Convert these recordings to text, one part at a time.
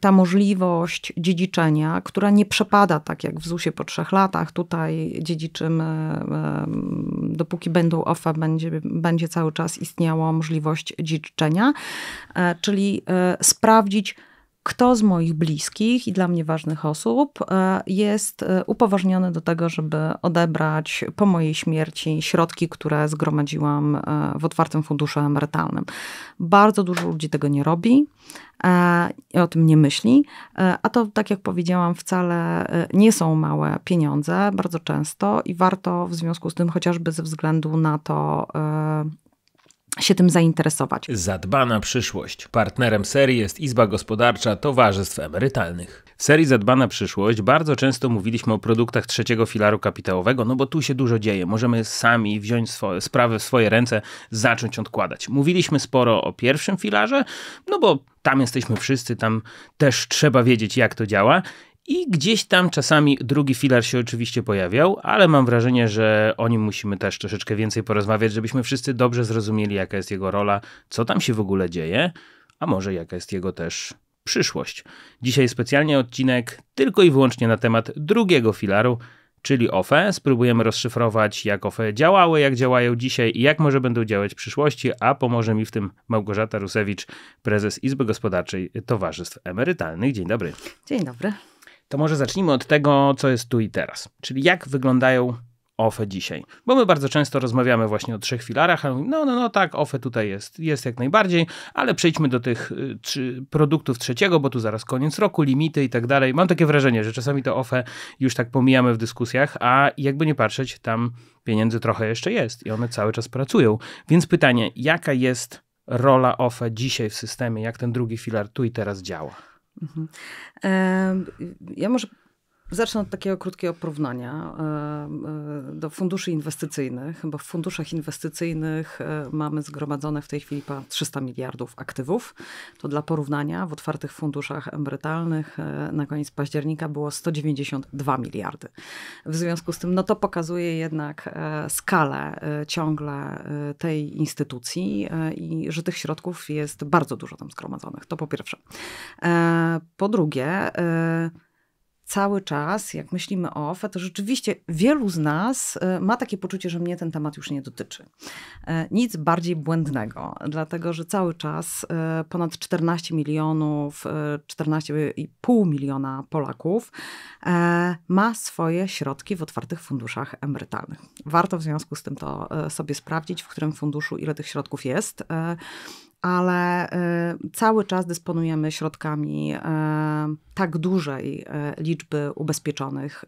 ta możliwość dziedziczenia, która nie przepada tak jak w ZUS-ie po trzech latach, tutaj dziedziczymy, e, dopóki będą OFE, będzie, będzie cały czas istniała możliwość dziedziczenia, e, czyli e, sprawdzić, kto z moich bliskich i dla mnie ważnych osób e, jest e, upoważniony do tego, żeby odebrać po mojej śmierci środki, które zgromadziłam e, w otwartym funduszu emerytalnym. Bardzo dużo ludzi tego nie robi i o tym nie myśli. A to, tak jak powiedziałam, wcale nie są małe pieniądze bardzo często i warto w związku z tym, chociażby ze względu na to, się tym zainteresować. Zadbana przyszłość. Partnerem serii jest Izba Gospodarcza Towarzystw Emerytalnych. W serii Zadbana przyszłość bardzo często mówiliśmy o produktach trzeciego filaru kapitałowego, no bo tu się dużo dzieje. Możemy sami wziąć swoje, sprawy w swoje ręce, zacząć odkładać. Mówiliśmy sporo o pierwszym filarze, no bo tam jesteśmy wszyscy, tam też trzeba wiedzieć, jak to działa. I gdzieś tam czasami drugi filar się oczywiście pojawiał, ale mam wrażenie, że o nim musimy też troszeczkę więcej porozmawiać, żebyśmy wszyscy dobrze zrozumieli, jaka jest jego rola, co tam się w ogóle dzieje, a może jaka jest jego też przyszłość. Dzisiaj specjalnie odcinek tylko i wyłącznie na temat drugiego filaru, czyli OFE. Spróbujemy rozszyfrować, jak OFE działały, jak działają dzisiaj i jak może będą działać w przyszłości, a pomoże mi w tym Małgorzata Rusewicz, prezes Izby Gospodarczej Towarzystw Emerytalnych. Dzień dobry. Dzień dobry to może zacznijmy od tego, co jest tu i teraz. Czyli jak wyglądają OFE dzisiaj. Bo my bardzo często rozmawiamy właśnie o trzech filarach, a no, no, no tak, OFE tutaj jest, jest jak najbardziej, ale przejdźmy do tych y, produktów trzeciego, bo tu zaraz koniec roku, limity i tak dalej. Mam takie wrażenie, że czasami to OFE już tak pomijamy w dyskusjach, a jakby nie patrzeć, tam pieniędzy trochę jeszcze jest i one cały czas pracują. Więc pytanie, jaka jest rola OFE dzisiaj w systemie, jak ten drugi filar tu i teraz działa? Mhm. Ja może Zacznę od takiego krótkiego porównania e, e, do funduszy inwestycyjnych, bo w funduszach inwestycyjnych e, mamy zgromadzone w tej chwili ponad 300 miliardów aktywów. To dla porównania w otwartych funduszach emerytalnych na koniec października było 192 miliardy. W związku z tym, no to pokazuje jednak skalę ciągle tej instytucji i że tych środków jest bardzo dużo tam zgromadzonych. To po pierwsze. Po drugie, cały czas, jak myślimy o OFE, to rzeczywiście wielu z nas y, ma takie poczucie, że mnie ten temat już nie dotyczy. Y, nic bardziej błędnego, dlatego że cały czas y, ponad 14 milionów, 14,5 miliona Polaków ma swoje środki w otwartych funduszach emerytalnych. Warto w związku z tym to sobie sprawdzić, w którym funduszu ile tych środków jest ale y, cały czas dysponujemy środkami y, tak dużej y, liczby ubezpieczonych.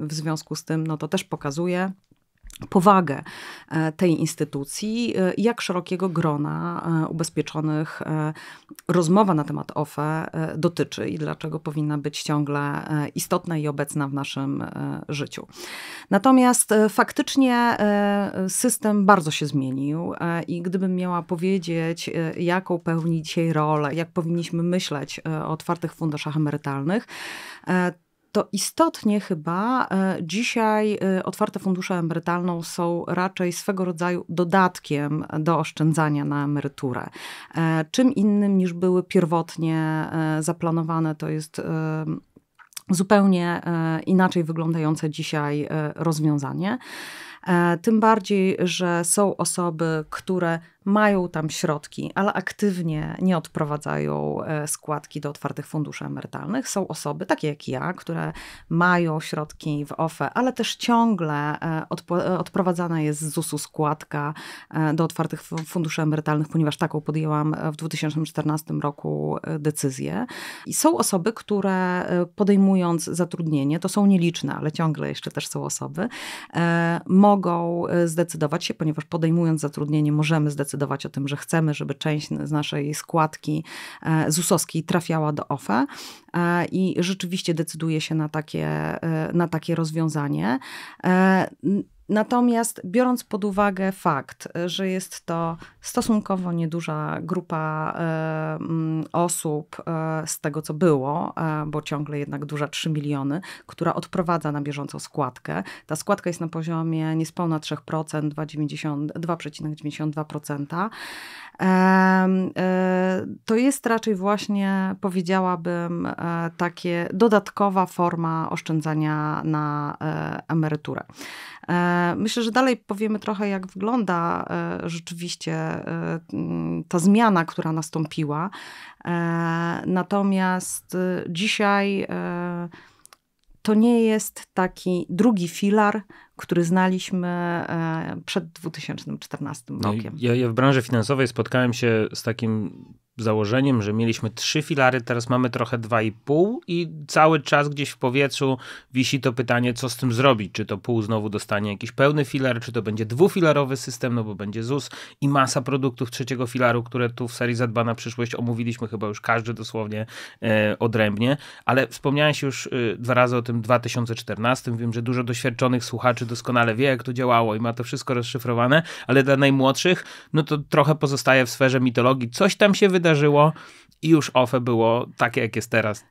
W związku z tym, no to też pokazuje, powagę e, tej instytucji, e, jak szerokiego grona e, ubezpieczonych rozmowa na temat OFE dotyczy i dlaczego powinna być ciągle istotna i obecna w naszym życiu. Natomiast faktycznie system bardzo się zmienił i gdybym miała powiedzieć, jaką pełni dzisiaj rolę, jak powinniśmy myśleć o otwartych funduszach emerytalnych, to istotnie chyba e, dzisiaj e, otwarte fundusze emerytalne są raczej swego rodzaju dodatkiem do oszczędzania na emeryturę. E, czym innym niż były pierwotnie zaplanowane, to jest zupełnie inaczej wyglądające dzisiaj rozwiązanie. E, tym bardziej, że są osoby, które mają tam środki, ale aktywnie nie odprowadzają e, składki do otwartych funduszy emerytalnych. Są osoby, takie jak ja, które mają środki w OFE, ale też ciągle e, odprowadzana jest z ZUS-u składka do otwartych funduszy emerytalnych, ponieważ taką podjęłam w 2014 roku decyzję. I są osoby, które podejmując zatrudnienie, to są nieliczne, ale ciągle jeszcze też są osoby, mogą mogą e, zdecydować się, ponieważ podejmując zatrudnienie możemy zdecydować o tym, że chcemy, żeby część z naszej składki e, ZUS-owskiej trafiała do OFE e, i rzeczywiście decyduje się na takie, na takie rozwiązanie. Natomiast biorąc pod uwagę fakt, że jest to stosunkowo nieduża grupa e, mm, osób e, z tego, co było, e, bo ciągle jednak duża 3 miliony, która odprowadza na bieżąco składkę. Ta składka jest na poziomie niespełna 3%, 2,92%. To jest raczej właśnie, powiedziałabym, takie dodatkowa forma oszczędzania na emeryturę. Myślę, że dalej powiemy trochę, jak wygląda e, rzeczywiście e, ta zmiana, która nastąpiła. E, natomiast dzisiaj to nie jest taki drugi filar, który znaliśmy e, przed 2014 no rokiem. Ja, ja w branży finansowej spotkałem się z takim założeniem, że mieliśmy trzy filary, teraz mamy trochę dwa i pół i cały czas gdzieś w powietrzu wisi to pytanie, co z tym zrobić. Czy to pół znowu dostanie jakiś pełny filar, czy to będzie dwufilarowy system, no bo będzie ZUS i masa produktów trzeciego filaru, które tu w serii Zadba na przyszłość omówiliśmy chyba już każdy dosłownie e, odrębnie, ale wspomniałeś już e, dwa razy o tym 2014. Wiem, że dużo doświadczonych słuchaczy doskonale wie, jak to działało i ma to wszystko rozszyfrowane, ale dla najmłodszych, no to trochę pozostaje w sferze mitologii. Coś tam się wydarzyło i już OFE było takie, jak jest teraz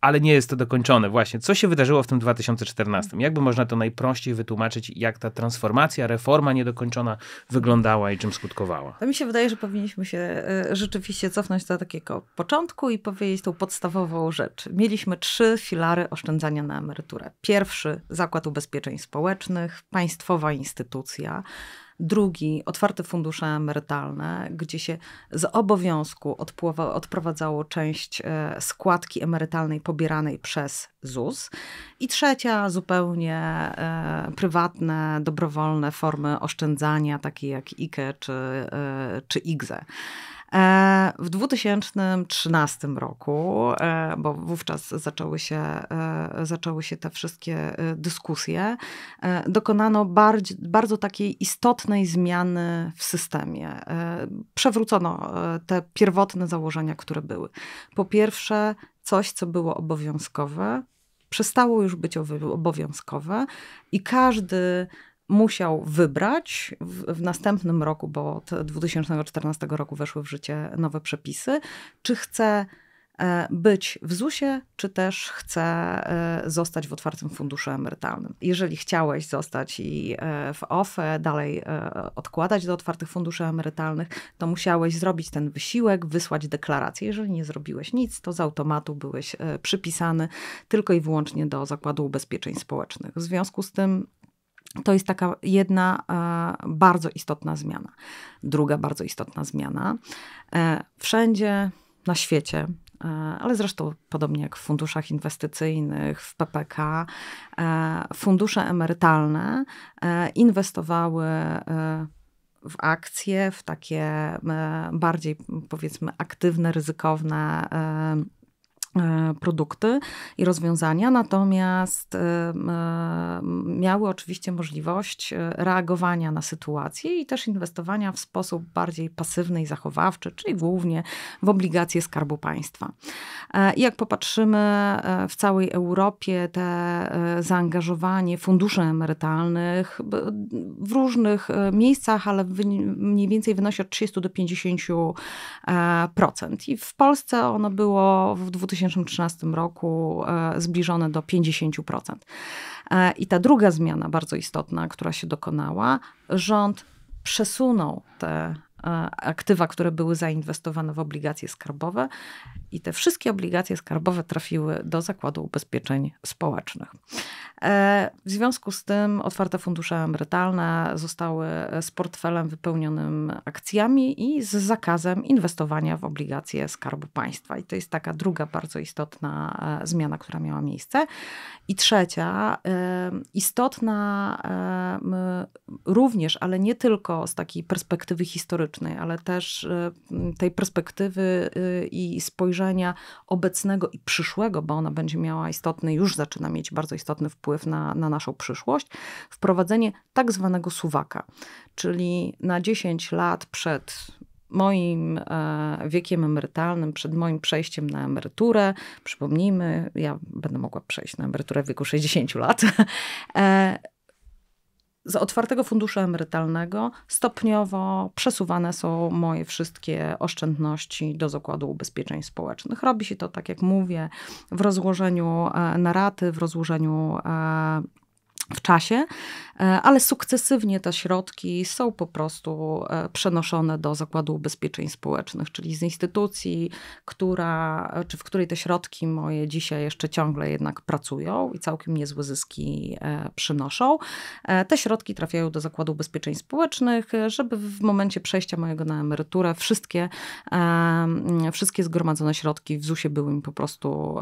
ale nie jest to dokończone. Właśnie, co się wydarzyło w tym 2014? Mm. Jakby można to najprościej wytłumaczyć, jak ta transformacja, reforma niedokończona wyglądała i czym skutkowała? To mi się wydaje, że powinniśmy się y, rzeczywiście cofnąć do takiego początku i powiedzieć tą podstawową rzecz. Mieliśmy trzy filary oszczędzania na emeryturę. Pierwszy Zakład Ubezpieczeń Społecznych, państwowa instytucja, Drugi, otwarte fundusze emerytalne, gdzie się z obowiązku odprowadzało część e, składki emerytalnej pobieranej przez ZUS. I trzecia, zupełnie e, prywatne, dobrowolne formy oszczędzania, takie jak IKE czy, e, czy IGZE. E, w 2013 roku, e, bo wówczas zaczęły się, e, zaczęły się te wszystkie dyskusje, dokonano bardzo, bardzo takiej istotnej zmiany w systemie. Przewrócono te pierwotne założenia, które były. Po pierwsze, coś, co było obowiązkowe, przestało już być obowiązkowe i każdy musiał wybrać w, w, następnym roku, bo od 2014 roku weszły w życie nowe przepisy, czy chce e, być w ZUS-ie, czy też chce e, zostać w otwartym funduszu emerytalnym. Jeżeli chciałeś zostać i e, w OFE, dalej odkładać do otwartych funduszy emerytalnych, to musiałeś zrobić ten wysiłek, wysłać deklarację. Jeżeli nie zrobiłeś nic, to z automatu byłeś przypisany tylko i wyłącznie do Zakładu Ubezpieczeń Społecznych. W związku z tym to jest taka jedna e, bardzo istotna zmiana. Druga bardzo istotna zmiana. E, wszędzie na świecie, e, ale zresztą podobnie jak w funduszach inwestycyjnych, w PPK, fundusze emerytalne inwestowały w akcje, w takie bardziej powiedzmy aktywne, ryzykowne E, produkty i rozwiązania, natomiast e, e, miały oczywiście możliwość reagowania na sytuację i też inwestowania w sposób bardziej pasywny i zachowawczy, czyli głównie w obligacje Skarbu Państwa. I jak popatrzymy w całej Europie, te zaangażowanie funduszy emerytalnych w różnych miejscach, ale mniej więcej wynosi od 30 do 50%. I w Polsce ono było w 2000 2013 roku e, zbliżone do 50%. E, I ta druga zmiana, bardzo istotna, która się dokonała, rząd przesunął te aktywa, które były zainwestowane w obligacje skarbowe i te wszystkie obligacje skarbowe trafiły do Zakładu Ubezpieczeń Społecznych. E, w związku z tym otwarte fundusze emerytalne zostały z portfelem wypełnionym akcjami i z zakazem inwestowania w obligacje Skarbu Państwa. I to jest taka druga bardzo istotna e, zmiana, która miała miejsce. I trzecia, e, istotna również, ale nie tylko z takiej perspektywy historycznej, historycznej, ale też e, tej perspektywy e, i spojrzenia obecnego i przyszłego, bo ona będzie miała istotny, już zaczyna mieć bardzo istotny wpływ na, na naszą przyszłość, wprowadzenie tak zwanego suwaka, czyli na 10 lat przed moim e, wiekiem emerytalnym, przed moim przejściem na emeryturę, przypomnijmy, ja będę mogła przejść na emeryturę w wieku 60 lat, z otwartego funduszu emerytalnego stopniowo przesuwane są moje wszystkie oszczędności do zakładu ubezpieczeń społecznych. Robi się to, tak jak mówię, w rozłożeniu e, na raty, w rozłożeniu e, w czasie, e, ale sukcesywnie te środki są po prostu e, przenoszone do Zakładu Ubezpieczeń Społecznych, czyli z instytucji, która, czy w której te środki moje dzisiaj jeszcze ciągle jednak pracują i całkiem niezłe zyski e, przynoszą. Te środki trafiają do Zakładu Ubezpieczeń Społecznych, żeby w momencie przejścia mojego na emeryturę wszystkie, wszystkie zgromadzone środki w ZUS-ie były mi po prostu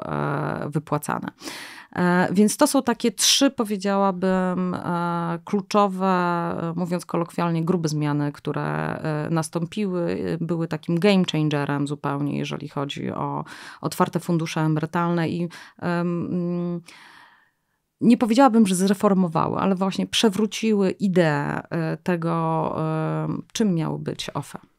wypłacane. E, więc to są takie trzy, powiedziałabym, e, kluczowe, e, mówiąc kolokwialnie, grube zmiany, które nastąpiły, były takim game changerem zupełnie, jeżeli chodzi o otwarte fundusze emerytalne i um, nie powiedziałabym, że zreformowały, ale właśnie przewróciły ideę tego, czym miały być OFE.